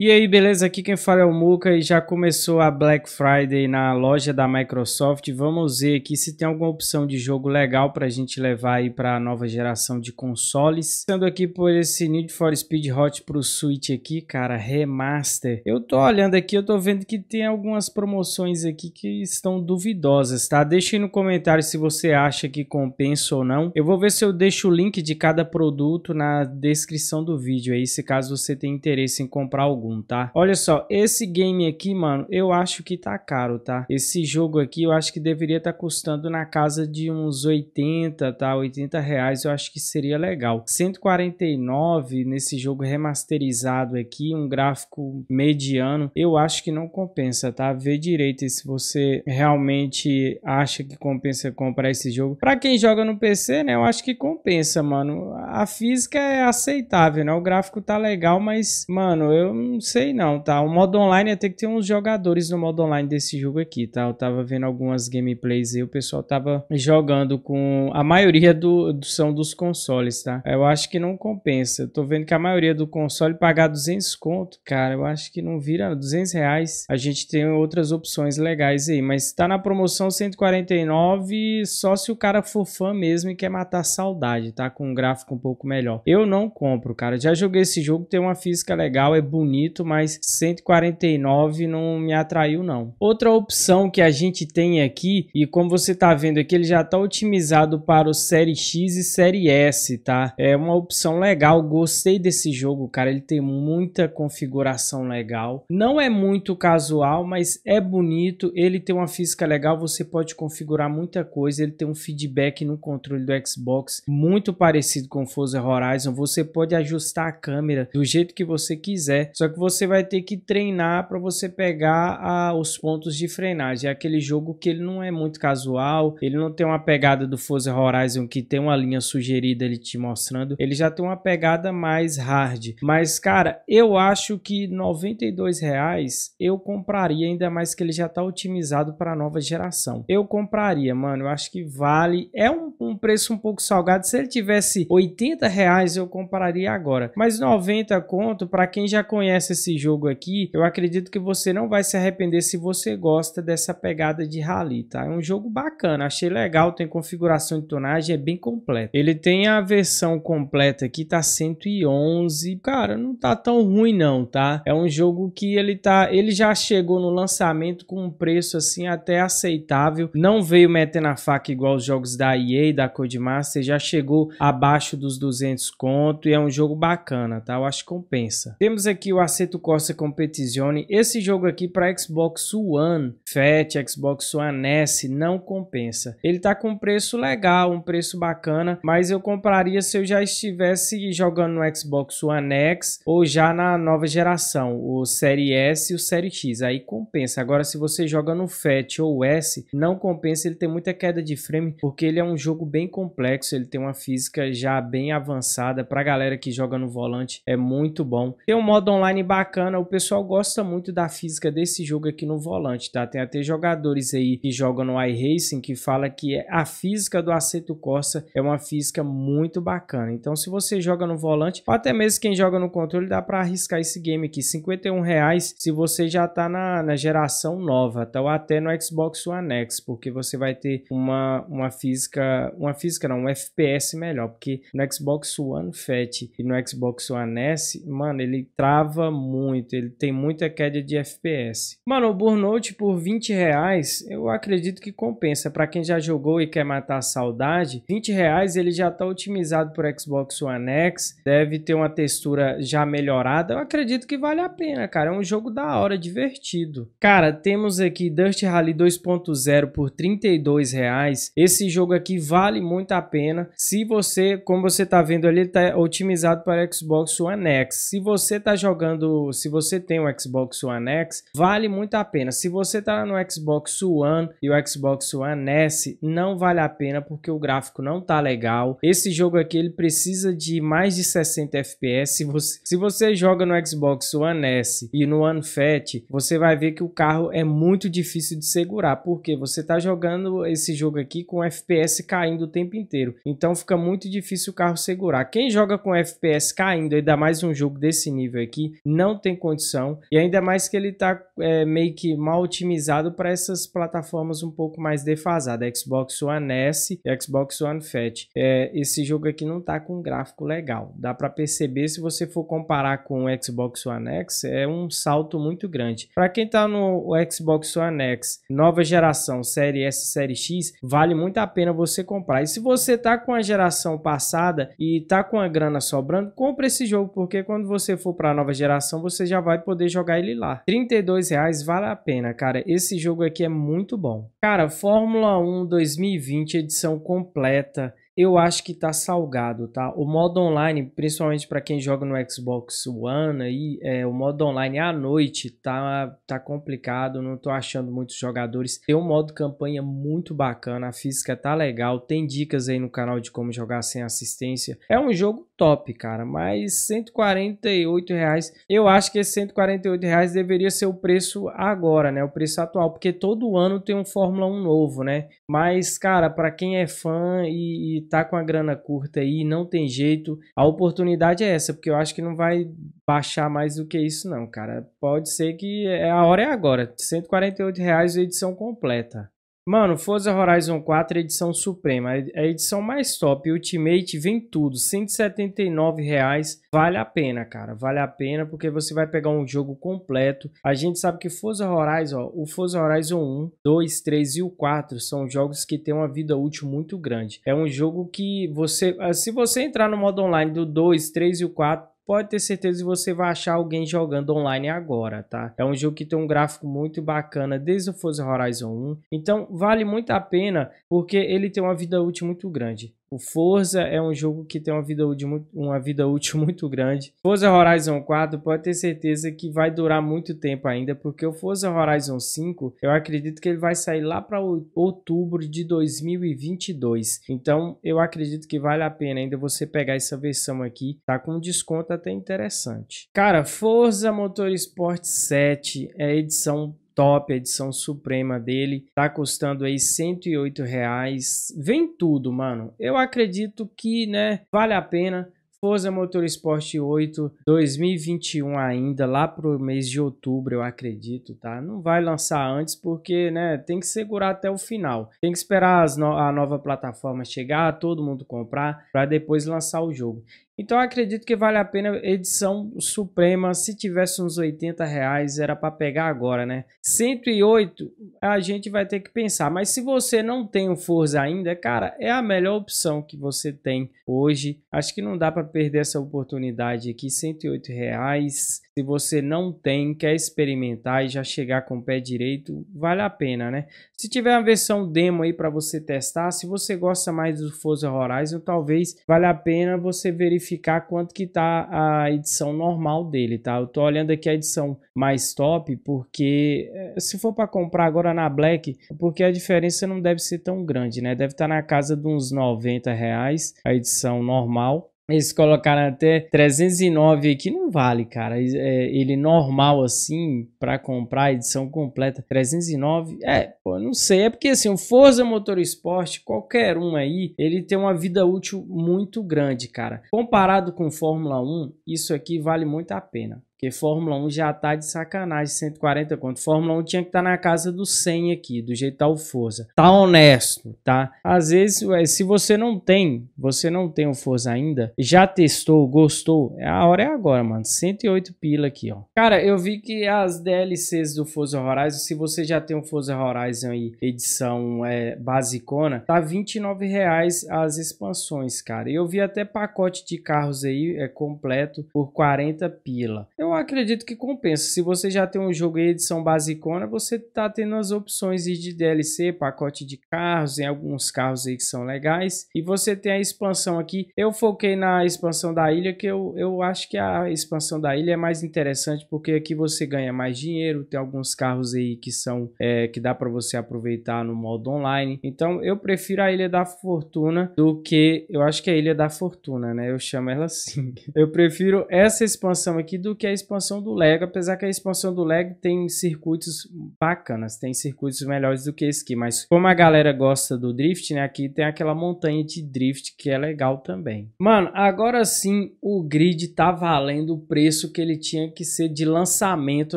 E aí, beleza? Aqui quem fala é o Muca e já começou a Black Friday na loja da Microsoft. Vamos ver aqui se tem alguma opção de jogo legal para a gente levar aí para a nova geração de consoles. Sendo aqui por esse Need for Speed Hot pro Switch aqui, cara, remaster. Eu tô olhando aqui, eu tô vendo que tem algumas promoções aqui que estão duvidosas, tá? Deixa aí no comentário se você acha que compensa ou não. Eu vou ver se eu deixo o link de cada produto na descrição do vídeo aí, se caso você tenha interesse em comprar algum algum, tá? Olha só, esse game aqui, mano, eu acho que tá caro, tá? Esse jogo aqui eu acho que deveria estar tá custando na casa de uns 80, tá? 80 reais eu acho que seria legal. 149 nesse jogo remasterizado aqui, um gráfico mediano, eu acho que não compensa, tá? Vê direito se você realmente acha que compensa comprar esse jogo. Pra quem joga no PC, né, eu acho que compensa, mano. A física é aceitável, né? O gráfico tá legal, mas, mano, eu não não sei não, tá? O modo online até que tem uns jogadores no modo online desse jogo aqui, tá? Eu tava vendo algumas gameplays e o pessoal tava jogando com... A maioria do, do, são dos consoles, tá? Eu acho que não compensa. Eu tô vendo que a maioria do console pagar 200 conto, cara, eu acho que não vira 200 reais. A gente tem outras opções legais aí, mas tá na promoção 149 só se o cara for fã mesmo e quer matar saudade, tá? Com um gráfico um pouco melhor. Eu não compro, cara. Já joguei esse jogo, tem uma física legal, é bonito, bonito, mas 149 não me atraiu não. Outra opção que a gente tem aqui, e como você está vendo aqui, ele já está otimizado para o Série X e Série S, tá? É uma opção legal, gostei desse jogo, cara, ele tem muita configuração legal. Não é muito casual, mas é bonito, ele tem uma física legal, você pode configurar muita coisa, ele tem um feedback no controle do Xbox muito parecido com Forza Horizon, você pode ajustar a câmera do jeito que você quiser, só que que você vai ter que treinar para você pegar a, os pontos de frenagem. É aquele jogo que ele não é muito casual, ele não tem uma pegada do Forza Horizon que tem uma linha sugerida ele te mostrando. Ele já tem uma pegada mais hard. Mas, cara, eu acho que R$ 92,00 eu compraria, ainda mais que ele já tá otimizado para a nova geração. Eu compraria, mano. Eu acho que vale. É um, um preço um pouco salgado. Se ele tivesse R$ 80,00 eu compraria agora. Mas 90 conto, para quem já conhece conhece esse jogo aqui, eu acredito que você não vai se arrepender se você gosta dessa pegada de rally, tá? É um jogo bacana, achei legal, tem configuração de tonagem, é bem completo. Ele tem a versão completa aqui, tá 111, cara, não tá tão ruim não, tá? É um jogo que ele tá, ele já chegou no lançamento com um preço assim até aceitável, não veio metendo a faca igual os jogos da EA, da Codemaster, já chegou abaixo dos 200 conto e é um jogo bacana, tá? Eu acho que compensa. Temos aqui o Assetto Corsa Competizione. Esse jogo aqui para Xbox One, FAT, Xbox One S, não compensa. Ele tá com um preço legal, um preço bacana, mas eu compraria se eu já estivesse jogando no Xbox One X ou já na nova geração, o Série S e o Série X. Aí compensa. Agora, se você joga no FAT ou S, não compensa. Ele tem muita queda de frame porque ele é um jogo bem complexo. Ele tem uma física já bem avançada. Para galera que joga no volante, é muito bom. Tem um modo online design bacana. O pessoal gosta muito da física desse jogo aqui no volante, tá? Tem até jogadores aí que jogam no iRacing que fala que é a física do Aceto Corsa é uma física muito bacana. Então, se você joga no volante, ou até mesmo quem joga no controle, dá para arriscar esse game aqui. R$ reais se você já tá na, na geração nova, tá? Ou até no Xbox One X, porque você vai ter uma, uma física, uma física não, um FPS melhor, porque no Xbox One Fat e no Xbox One S, mano, ele trava muito, ele tem muita queda de FPS. Mano, o Burnout por 20 reais, eu acredito que compensa. Para quem já jogou e quer matar a saudade, 20 reais ele já tá otimizado por Xbox One X, deve ter uma textura já melhorada. Eu acredito que vale a pena, cara. É um jogo da hora, divertido. Cara, temos aqui Dust Rally 2.0 por 32 reais. Esse jogo aqui vale muito a pena. Se você, como você tá vendo ali, tá otimizado para Xbox One X. Se você tá jogando se você tem o Xbox One X, vale muito a pena. Se você tá no Xbox One e o Xbox One S, não vale a pena porque o gráfico não tá legal. Esse jogo aqui ele precisa de mais de 60 FPS. Se você, se você joga no Xbox One S e no One Fat, você vai ver que o carro é muito difícil de segurar, porque você tá jogando esse jogo aqui com FPS caindo o tempo inteiro. Então fica muito difícil o carro segurar. Quem joga com FPS caindo, ainda mais um jogo desse nível aqui, não tem condição. E ainda mais que ele está é, meio que mal otimizado para essas plataformas um pouco mais defasadas, Xbox One S e Xbox One Fat. É, esse jogo aqui não está com um gráfico legal. Dá para perceber se você for comparar com o Xbox One X, é um salto muito grande. Para quem está no Xbox One X, nova geração, série S, série X, vale muito a pena você comprar. E se você está com a geração passada e está com a grana sobrando, compra esse jogo porque quando você for para a nova geração configuração, você já vai poder jogar ele lá. R$32,00 vale a pena, cara. Esse jogo aqui é muito bom. Cara, Fórmula 1 2020, edição completa eu acho que tá salgado, tá? O modo online, principalmente para quem joga no Xbox One aí, é, o modo online à noite tá, tá complicado, não tô achando muitos jogadores. Tem um modo campanha muito bacana, a física tá legal, tem dicas aí no canal de como jogar sem assistência. É um jogo top, cara. Mas 148 reais, eu acho que esse 148 reais deveria ser o preço agora, né? O preço atual, porque todo ano tem um Fórmula 1 novo, né? Mas, cara, para quem é fã e, e tá com a grana curta aí, não tem jeito. A oportunidade é essa, porque eu acho que não vai baixar mais do que isso, não, cara. Pode ser que é, a hora é agora. 148 reais a edição completa. Mano, Forza Horizon 4 é edição suprema, é, é a edição mais top, Ultimate, vem tudo, 179 reais, vale a pena, cara, vale a pena porque você vai pegar um jogo completo. A gente sabe que Forza Horizon, ó, o Forza Horizon 1, 2, 3 e o 4 são jogos que têm uma vida útil muito grande. É um jogo que você, ah, se você entrar no modo online do 2, 3 e o 4, pode ter certeza que você vai achar alguém jogando online agora, tá? É um jogo que tem um gráfico muito bacana desde o Forza Horizon 1. Então, vale muito a pena porque ele tem uma vida útil muito grande. O Forza é um jogo que tem uma vida, útil, uma vida útil muito grande. Forza Horizon 4 pode ter certeza que vai durar muito tempo ainda, porque o Forza Horizon 5, eu acredito que ele vai sair lá para outubro de 2022. Então, eu acredito que vale a pena ainda você pegar essa versão aqui, tá com um desconto até interessante. Cara, Forza Motorsport 7 é a edição top, a edição suprema dele. Tá custando aí 108 reais. Vem tudo, mano. Eu acredito que, né, vale a pena. Forza Motorsport 8 2021 ainda, lá pro mês de outubro, eu acredito, tá? Não vai lançar antes porque, né, tem que segurar até o final. Tem que esperar no a nova plataforma chegar, todo mundo comprar, para depois lançar o jogo. Então acredito que vale a pena edição suprema. Se tivesse uns 80 reais, era para pegar agora, né? 108 a gente vai ter que pensar. Mas se você não tem o Forza ainda, cara, é a melhor opção que você tem hoje. Acho que não dá para perder essa oportunidade aqui. 108 reais. Se você não tem, quer experimentar e já chegar com o pé direito, vale a pena, né? Se tiver a versão demo aí para você testar, se você gosta mais do Forza Horizon, talvez vale a pena você verificar quanto que tá a edição normal dele, tá? Eu tô olhando aqui a edição mais top, porque eh, se for para comprar agora na Black, porque a diferença não deve ser tão grande, né? Deve estar tá na casa de uns 90 reais a edição normal eles colocaram até 309 aqui, não vale, cara. É, ele normal assim, para comprar edição completa, 309. É, pô, não sei. É porque assim, o Forza Motorsport, qualquer um aí, ele tem uma vida útil muito grande, cara. Comparado com Fórmula 1, isso aqui vale muito a pena. Porque Fórmula 1 já tá de sacanagem, 140 conto. Fórmula 1 tinha que estar tá na casa do 100 aqui, do jeito tal Forza. Tá honesto, tá? Às vezes, se você não tem, você não tem o Forza ainda, já testou, gostou, é a hora é agora, mano. 108 pila aqui, ó. Cara, eu vi que as DLCs do Forza Horizon, se você já tem o Forza Horizon aí, edição é, basicona, tá 29 reais as expansões, cara. Eu vi até pacote de carros aí, é completo, por 40 pila. Eu eu acredito que compensa. Se você já tem um jogo em edição basicona, você tá tendo as opções de DLC, pacote de carros, em alguns carros aí que são legais. E você tem a expansão aqui. Eu foquei na expansão da ilha, que eu, eu acho que a expansão da ilha é mais interessante, porque aqui você ganha mais dinheiro, tem alguns carros aí que são é, que dá para você aproveitar no modo online. Então eu prefiro a Ilha da Fortuna do que eu acho que é a Ilha da Fortuna, né? Eu chamo ela assim. Eu prefiro essa expansão aqui do que a expansão do Lego, apesar que a expansão do Lego tem circuitos bacanas, tem circuitos melhores do que esse aqui, mas como a galera gosta do drift, né, aqui tem aquela montanha de drift que é legal também. Mano, agora sim o grid tá valendo o preço que ele tinha que ser de lançamento,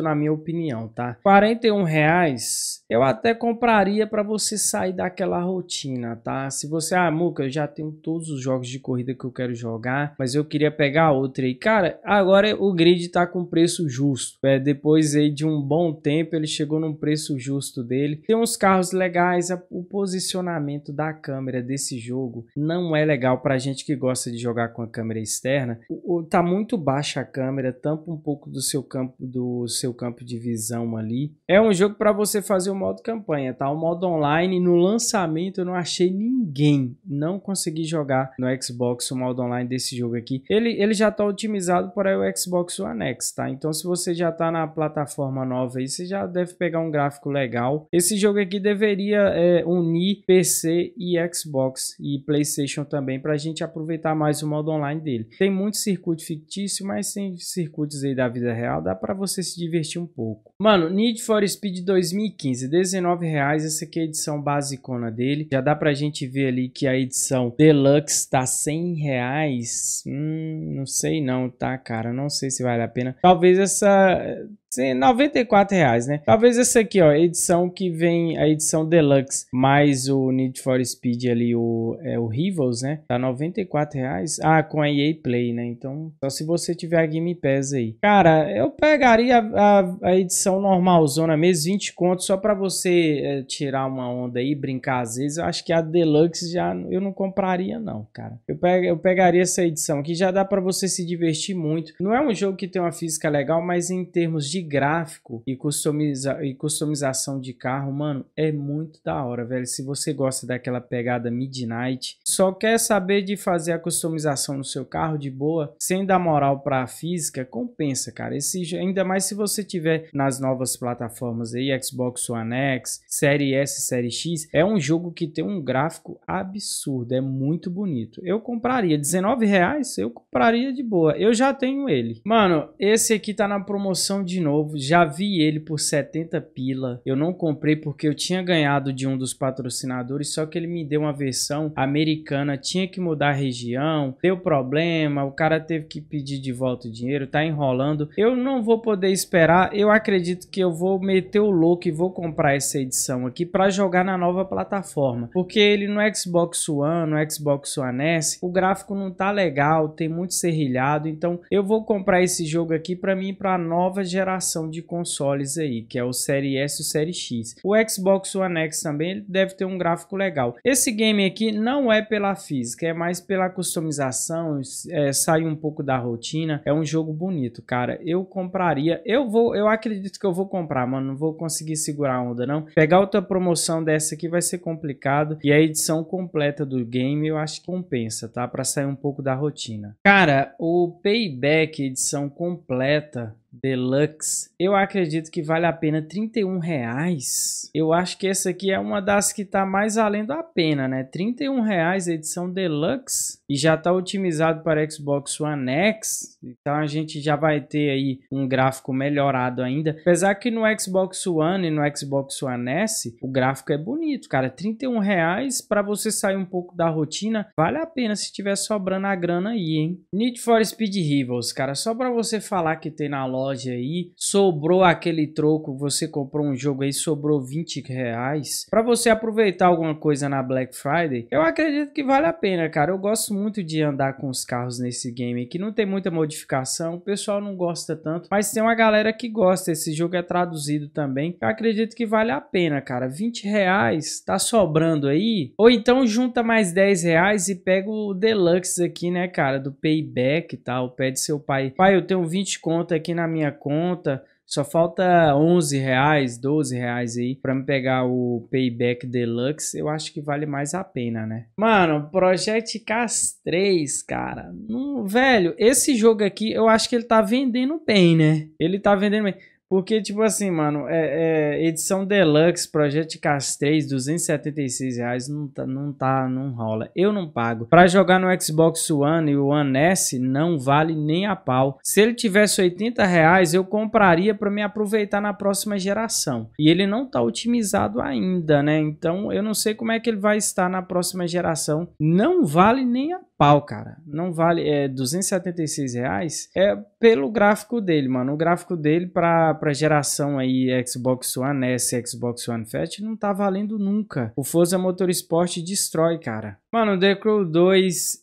na minha opinião, tá? 41 reais eu até compraria para você sair daquela rotina, tá? Se você, ah, Muca, eu já tenho todos os jogos de corrida que eu quero jogar, mas eu queria pegar outra aí. Cara, agora o grid tá com preço justo. É, depois aí de um bom tempo, ele chegou num preço justo dele. Tem uns carros legais, a, o posicionamento da câmera desse jogo não é legal para gente que gosta de jogar com a câmera externa. O, o, tá muito baixa a câmera, tampa um pouco do seu campo do seu campo de visão ali. É um jogo para você fazer o modo campanha, tá? O modo online no lançamento eu não achei ninguém, não consegui jogar no Xbox o modo online desse jogo aqui. Ele ele já tá otimizado para o Xbox One X tá? Então se você já tá na plataforma nova aí, você já deve pegar um gráfico legal. Esse jogo aqui deveria é, unir PC e Xbox e Playstation também, pra gente aproveitar mais o modo online dele. Tem muito circuito fictício, mas tem circuitos aí da vida real, dá pra você se divertir um pouco. Mano, Need for Speed 2015, R$19,00, essa aqui é a edição basicona dele. Já dá pra gente ver ali que a edição Deluxe tá R$100,00, hum, não sei não, tá, cara? Não sei se vale a pena. Talvez essa 94 reais, né? Talvez essa aqui, ó, edição que vem, a edição Deluxe, mais o Need for Speed ali, o, é, o Rivals, né? Tá 94 reais. Ah, com a EA Play, né? Então, só se você tiver a Game Pass aí. Cara, eu pegaria a, a, a edição normalzona mesmo, 20 contos, só pra você é, tirar uma onda aí, brincar às vezes. Eu acho que a Deluxe já, eu não compraria não, cara. Eu, peg, eu pegaria essa edição, que já dá pra você se divertir muito. Não é um jogo que tem uma física legal, mas em termos de gráfico e, customiza e customização de carro, mano, é muito da hora, velho. Se você gosta daquela pegada Midnight, só quer saber de fazer a customização no seu carro de boa, sem dar moral para a física, compensa, cara. Esse, ainda mais se você tiver nas novas plataformas aí, Xbox One X, Série S, Série X, é um jogo que tem um gráfico absurdo, é muito bonito. Eu compraria, 19 reais, eu compraria de boa. Eu já tenho ele. Mano, esse aqui tá na promoção de novo novo. Já vi ele por 70 pila. Eu não comprei porque eu tinha ganhado de um dos patrocinadores, só que ele me deu uma versão americana. Tinha que mudar a região, deu problema, o cara teve que pedir de volta o dinheiro, tá enrolando. Eu não vou poder esperar. Eu acredito que eu vou meter o louco e vou comprar essa edição aqui para jogar na nova plataforma. Porque ele no Xbox One, no Xbox One S, o gráfico não tá legal, tem muito serrilhado. Então eu vou comprar esse jogo aqui para mim para nova geração geração de consoles aí, que é o Série S e o Série X. O Xbox One X também deve ter um gráfico legal. Esse game aqui não é pela física, é mais pela customização, é, sai um pouco da rotina. É um jogo bonito, cara. Eu compraria, eu vou, eu acredito que eu vou comprar, mano. Não vou conseguir segurar a onda, não. Pegar outra promoção dessa aqui vai ser complicado. E a edição completa do game eu acho que compensa, tá? Pra sair um pouco da rotina. Cara, o Payback edição completa Deluxe. Eu acredito que vale a pena 31 reais. Eu acho que essa aqui é uma das que tá mais valendo a pena, né? 31 reais edição Deluxe e já está otimizado para Xbox One X. Então a gente já vai ter aí um gráfico melhorado ainda. Apesar que no Xbox One e no Xbox One S o gráfico é bonito, cara. É R$31,00 reais para você sair um pouco da rotina vale a pena se tiver sobrando a grana aí, hein? Need for Speed Rivals, cara, só para você falar que tem na loja aí sobrou aquele troco, você comprou um jogo aí sobrou R$20,00. reais para você aproveitar alguma coisa na Black Friday. Eu acredito que vale a pena, cara. Eu gosto muito muito de andar com os carros nesse game que Não tem muita modificação, o pessoal não gosta tanto. Mas tem uma galera que gosta. Esse jogo é traduzido também. Eu acredito que vale a pena, cara. 20 reais tá sobrando aí. Ou então junta mais 10 reais e pega o Deluxe aqui, né, cara? Do Payback e tal. Pede seu pai. Pai, eu tenho 20 conto aqui na minha conta só falta 11 reais, 12 reais aí pra me pegar o Payback Deluxe. Eu acho que vale mais a pena, né? Mano, Project Cars 3, cara. Hum, velho, esse jogo aqui eu acho que ele tá vendendo bem, né? Ele tá vendendo bem. Porque, tipo assim, mano, é, é edição deluxe, Project Cast 3, 276 reais, não tá, não tá, não rola. Eu não pago. Pra jogar no Xbox One e o One S, não vale nem a pau. Se ele tivesse 80 reais, eu compraria pra me aproveitar na próxima geração. E ele não tá otimizado ainda, né? Então, eu não sei como é que ele vai estar na próxima geração. Não vale nem a pau, cara. Não vale. É 276 reais. É pelo gráfico dele, mano. O gráfico dele pra, pra geração aí Xbox One S, Xbox One Fat não tá valendo nunca. O Forza Motorsport destrói, cara. Mano, The Crew 2,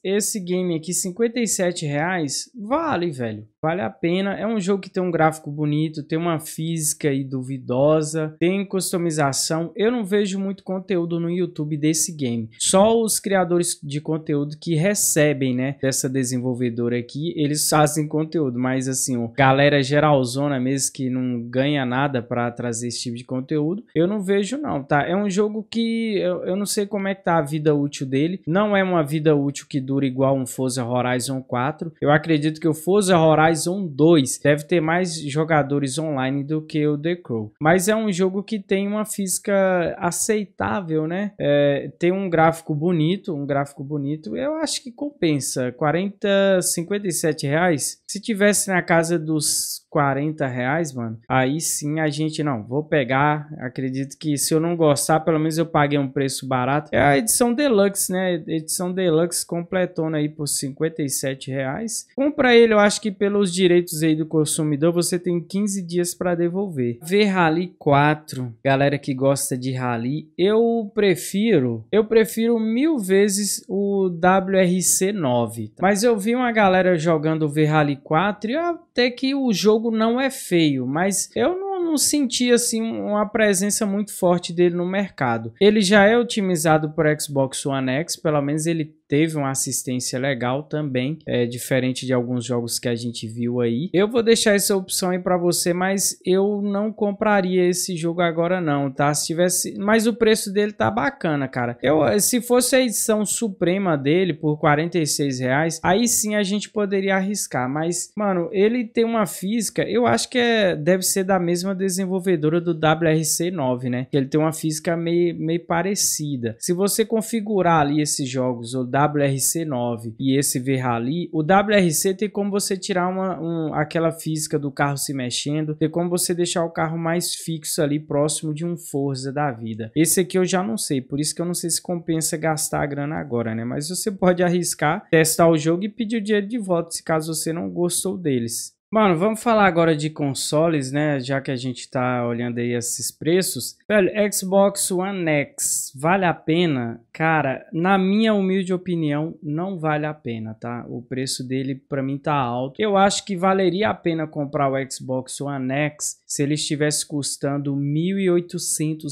esse game aqui, 57 reais, vale, velho. Vale a pena. É um jogo que tem um gráfico bonito, tem uma física aí duvidosa, tem customização. Eu não vejo muito conteúdo no YouTube desse game. Só os criadores de conteúdo que recebem, né, dessa desenvolvedora aqui, eles fazem conteúdo. Mas, assim, o galera geralzona mesmo que não ganha nada pra trazer esse tipo de conteúdo, eu não vejo não, tá? É um jogo que eu, eu não sei como é que tá a vida útil dele, não é uma vida útil que dura igual um Forza Horizon 4. Eu acredito que o Forza Horizon 2 deve ter mais jogadores online do que o The Crow. Mas é um jogo que tem uma física aceitável, né? É, tem um gráfico bonito, um gráfico bonito. Eu acho que compensa. 40, 57 reais. Se tivesse na casa dos 40 reais, mano, aí sim a gente, não, vou pegar. Acredito que se eu não gostar, pelo menos eu paguei um preço barato. É a edição Deluxe, né? Edição Deluxe completona aí por 57 reais. Compra ele, eu acho que pelos direitos aí do consumidor, você tem 15 dias para devolver. Ver Rally 4, galera que gosta de Rally, eu prefiro, eu prefiro mil vezes o WRC 9. Tá? Mas eu vi uma galera jogando o Rally 4 e até que o jogo jogo não é feio, mas eu não não senti assim uma presença muito forte dele no mercado. Ele já é otimizado para Xbox One X, pelo menos ele teve uma assistência legal também, é diferente de alguns jogos que a gente viu aí. Eu vou deixar essa opção aí para você, mas eu não compraria esse jogo agora não, tá? Se tivesse, mas o preço dele tá bacana, cara. Eu, se fosse a edição suprema dele por 46 reais, aí sim a gente poderia arriscar, mas mano, ele tem uma física, eu acho que é, deve ser da mesma desenvolvedora do WRC9, né? Que ele tem uma física meio, meio parecida. Se você configurar ali esses jogos ou WRC9 e esse V Rally, o WRC tem como você tirar uma, um, aquela física do carro se mexendo, tem como você deixar o carro mais fixo ali próximo de um Forza da vida. Esse aqui eu já não sei, por isso que eu não sei se compensa gastar a grana agora, né? Mas você pode arriscar, testar o jogo e pedir o dinheiro de volta se caso você não gostou deles. Mano, vamos falar agora de consoles, né? Já que a gente tá olhando aí esses preços. Velho, Xbox One X, vale a pena? Cara, na minha humilde opinião, não vale a pena, tá? O preço dele para mim tá alto. Eu acho que valeria a pena comprar o Xbox One X se ele estivesse custando R$ 1.800,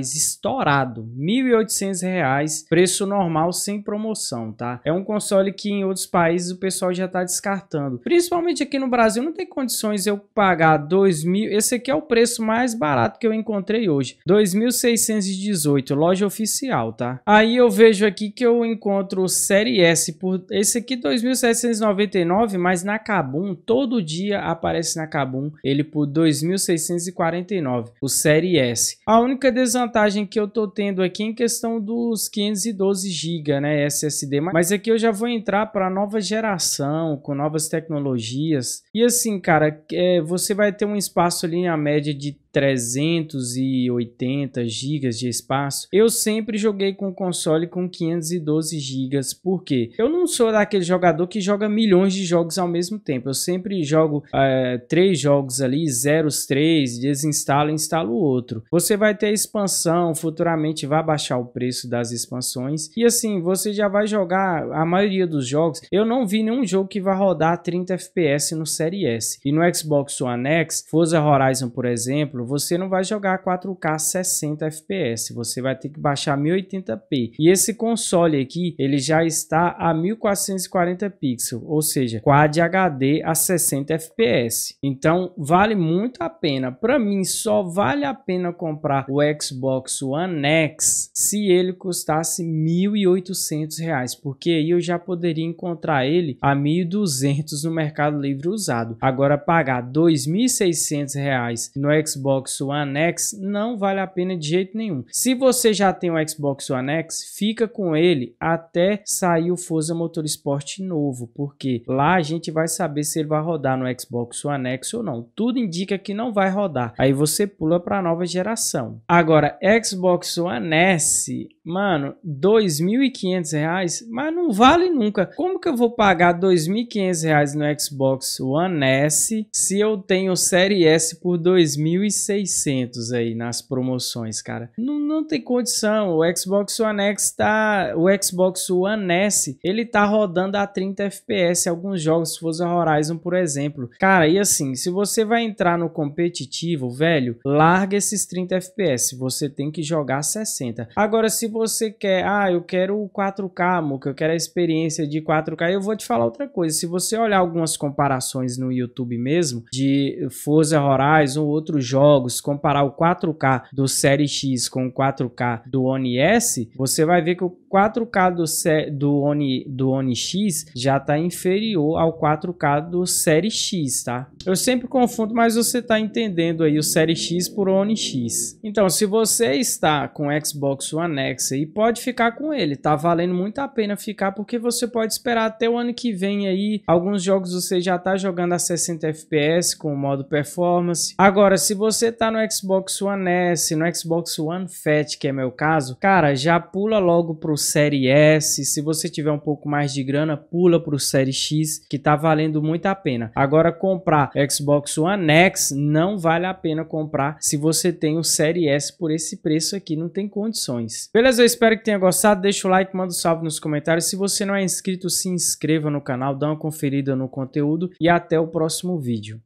estourado. R$ 1.800, preço normal sem promoção, tá? É um console que em outros países o pessoal já tá descartando. Principalmente aqui no Brasil não tem condições eu pagar 2 mil. Esse aqui é o preço mais barato que eu encontrei hoje. 2.618, loja oficial, tá? Aí eu vejo aqui que eu encontro Série S por... Esse aqui 2.799, mas na Kabum, todo dia aparece na Kabum, ele por 2.649, o Série S. A única desvantagem que eu tô tendo aqui é em questão dos 512 GB, né, SSD. Mas aqui eu já vou entrar para nova geração, com novas tecnologias. E assim, cara, é, você vai ter um espaço ali, em média de 380 GB de espaço, eu sempre joguei com o console com 512 GB, porque eu não sou daquele jogador que joga milhões de jogos ao mesmo tempo. Eu sempre jogo é, três jogos ali, zeros três, desinstalo e instalo outro. Você vai ter expansão, futuramente vai baixar o preço das expansões. E assim, você já vai jogar a maioria dos jogos. Eu não vi nenhum jogo que vai rodar 30 FPS no Série S. E no Xbox One X, Forza Horizon, por exemplo, você não vai jogar 4K 60 FPS, você vai ter que baixar 1080p. E esse console aqui, ele já está a 1440 pixels, ou seja, Quad HD a 60 FPS. Então, vale muito a pena. Para mim, só vale a pena comprar o Xbox One X se ele custasse 1.800 reais, porque aí eu já poderia encontrar ele a 1.200 no Mercado Livre usado. Agora, pagar 2.600 reais no Xbox Xbox One X, não vale a pena de jeito nenhum. Se você já tem o Xbox One X, fica com ele até sair o Forza Motorsport novo, porque lá a gente vai saber se ele vai rodar no Xbox One X ou não. Tudo indica que não vai rodar. Aí você pula para a nova geração. Agora, Xbox One S, mano, R$ 2.500, mas não vale nunca. Como que eu vou pagar R$ 2.500 no Xbox One S se eu tenho Série S por R$ 2.600? 600 aí nas promoções, cara. Não, não tem condição. O Xbox One X tá... O Xbox One S, ele tá rodando a 30 FPS alguns jogos, Forza Horizon, por exemplo. Cara, e assim, se você vai entrar no competitivo, velho, larga esses 30 FPS. Você tem que jogar 60. Agora, se você quer... Ah, eu quero o 4K, Muca. Eu quero a experiência de 4K. Eu vou te falar outra coisa. Se você olhar algumas comparações no YouTube mesmo, de Forza Horizon, outros jogos, jogos, comparar o 4K do Série X com o 4K do One S, você vai ver que o 4K do, do, One, do One X já está inferior ao 4K do Série X, tá? Eu sempre confundo, mas você está entendendo aí o Série X por One X. Então, se você está com Xbox One X aí, pode ficar com ele, tá valendo muito a pena ficar, porque você pode esperar até o ano que vem aí, alguns jogos você já tá jogando a 60 FPS com o modo performance. Agora, se você você tá no Xbox One S, no Xbox One Fat, que é meu caso, cara, já pula logo pro Série S. Se você tiver um pouco mais de grana, pula pro Série X, que tá valendo muito a pena. Agora, comprar Xbox One X não vale a pena comprar se você tem o Série S por esse preço aqui, não tem condições. Beleza, eu espero que tenha gostado. Deixa o like, manda um salve nos comentários. Se você não é inscrito, se inscreva no canal, dá uma conferida no conteúdo e até o próximo vídeo.